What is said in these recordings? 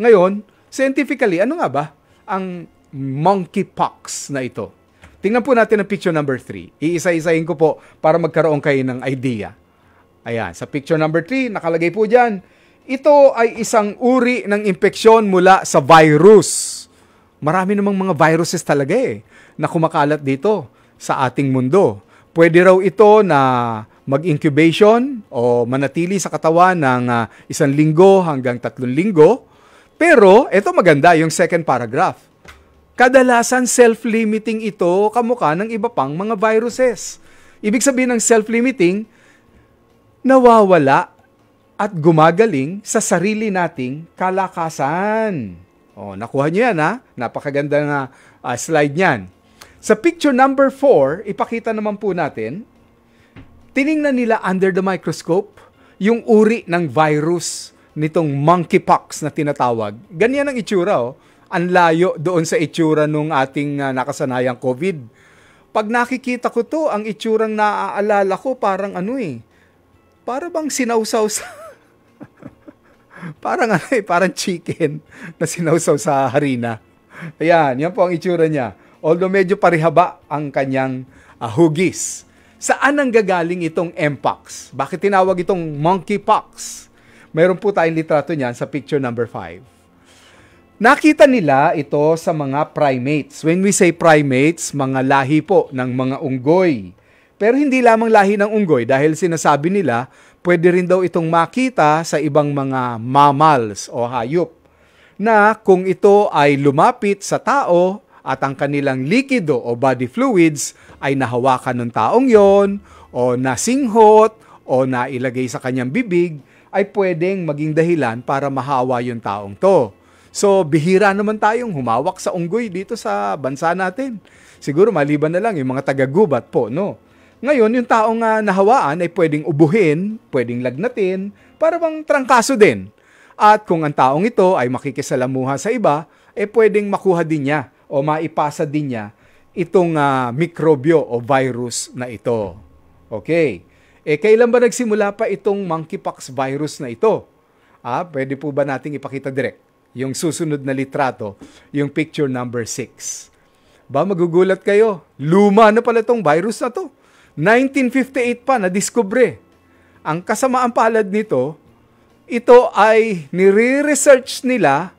Ngayon, scientifically, ano nga ba ang monkeypox na ito? Tingnan po natin ang picture number 3. Iisa-isahin ko po para magkaroon kayo ng idea. Ayan, sa picture number 3, nakalagay po dyan, ito ay isang uri ng impeksyon mula sa virus. Marami namang mga viruses talaga eh na kumakalat dito sa ating mundo. Pwede raw ito na mag-incubation o manatili sa katawan ng uh, isang linggo hanggang tatlong linggo pero, ito maganda, yung second paragraph. Kadalasan self-limiting ito kamukha ng iba pang mga viruses. Ibig sabihin ng self-limiting, nawawala at gumagaling sa sarili nating kalakasan. Oh, nakuha niyo yan ha. Napakaganda na uh, slide niyan. Sa picture number 4, ipakita naman po natin, tiningnan nila under the microscope yung uri ng virus nitong monkeypox na tinatawag. Ganyan ang itsura oh. Ang layo doon sa itsura nung ating uh, nakasanayang COVID. Pag nakikita ko to, ang itsurang naaalala ko parang ano eh. Para bang sinawsaw sa parang ano eh, parang chicken na sinawsaw sa harina. Ayan, yan po ang itsura niya. Although medyo parihaba ang kanyang uh, hugis. Saan ang gagaling itong MPOX? Bakit tinawag itong monkeypox? Meron po tayong litrato niyan sa picture number 5. Nakita nila ito sa mga primates. When we say primates, mga lahi po ng mga unggoy. Pero hindi lamang lahi ng unggoy dahil sinasabi nila pwede rin daw itong makita sa ibang mga mammals o hayop na kung ito ay lumapit sa tao at ang kanilang likido o body fluids ay nahawakan ng taong yon o nasinghot o nailagay sa kanyang bibig, ay pwedeng maging dahilan para mahawa yung taong to. So, bihira naman tayong humawak sa unggoy dito sa bansa natin. Siguro maliban na lang yung mga taga-gubat po, no? Ngayon, yung taong uh, nahawaan ay pwedeng ubuhin, pwedeng lagnatin, para bang trangkaso din. At kung ang taong ito ay makikisalamuha sa iba, eh pwedeng makuha din niya o maipasa din niya itong uh, mikrobyo o virus na ito. Okay. Eh, kailan ba nagsimula pa itong monkeypox virus na ito? Ah, pwede po ba nating ipakita direct? Yung susunod na litrato, yung picture number 6. Ba, magugulat kayo. Luma na pala itong virus na to. 1958 pa, nadiskubre. Ang kasamaang palad nito, ito ay nire-research nila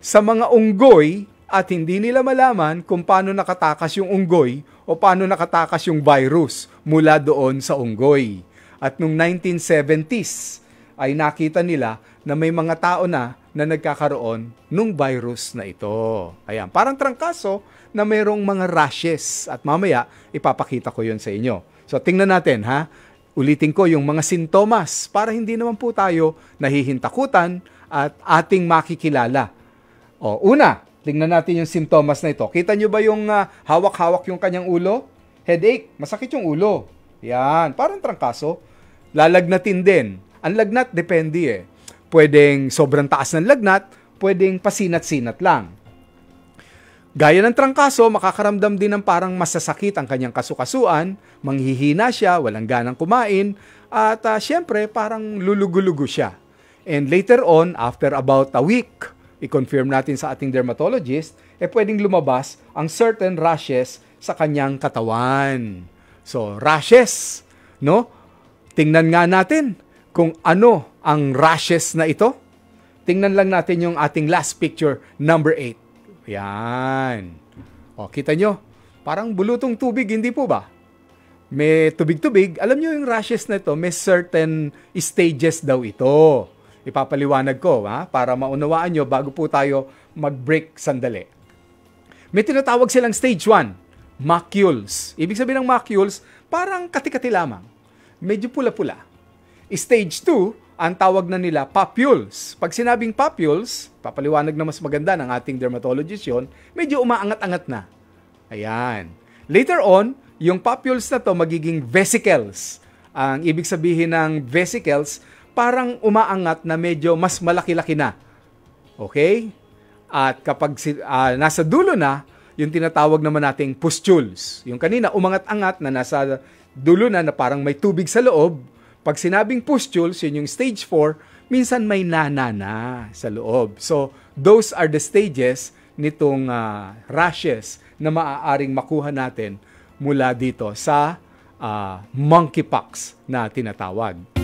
sa mga unggoy at hindi nila malaman kung paano nakatakas yung unggoy o paano nakatakas yung virus mula doon sa unggoy. At nung 1970s ay nakita nila na may mga tao na na nagkakaroon nung virus na ito. Ayan, parang trangkaso na mayroong mga rashes at mamaya ipapakita ko yon sa inyo. So tingnan natin ha, ulitin ko yung mga sintomas para hindi naman po tayo nahihintakutan at ating makikilala. O, una, Tingnan natin yung sintomas na ito. Kita nyo ba yung uh, hawak-hawak yung kanyang ulo? Headache, masakit yung ulo. Yan, parang trangkaso. Lalagnatin din. Ang lagnat, depende eh. Pwedeng sobrang taas ng lagnat, pwedeng pasinat-sinat lang. Gaya ng trangkaso, makakaramdam din ng parang masasakit ang kanyang kasukasuan, manghihina siya, walang ganang kumain, at uh, syempre parang lulugulugo siya. And later on, after about a week, i-confirm natin sa ating dermatologist, eh pwedeng lumabas ang certain rashes sa kanyang katawan. So, rashes, no? Tingnan nga natin kung ano ang rashes na ito. Tingnan lang natin yung ating last picture, number 8. Yan. O, kita nyo? Parang bulutong tubig, hindi po ba? May tubig-tubig. Alam nyo yung rashes na ito, may certain stages daw ito ipapaliwanag ko ha, para maunawaan nyo bago po tayo mag-break sandali. May tinatawag silang stage 1, macules. Ibig sabihin ng macules, parang katikati lamang. Medyo pula-pula. Stage 2, ang tawag na nila papules. Pag sinabing papules, papaliwanag na mas maganda ng ating dermatologist yon, medyo umaangat-angat na. Ayan. Later on, yung papules na to magiging vesicles. Ang ibig sabihin ng vesicles, parang umaangat na medyo mas malaki-laki na. Okay? At kapag uh, nasa dulo na, yung tinatawag naman nating pustules. Yung kanina, umangat-angat na nasa dulo na na parang may tubig sa loob. Pag sinabing pustules, yun yung stage 4, minsan may nana na sa loob. So, those are the stages nitong uh, rashes na maaaring makuha natin mula dito sa uh, monkeypox na tinatawag.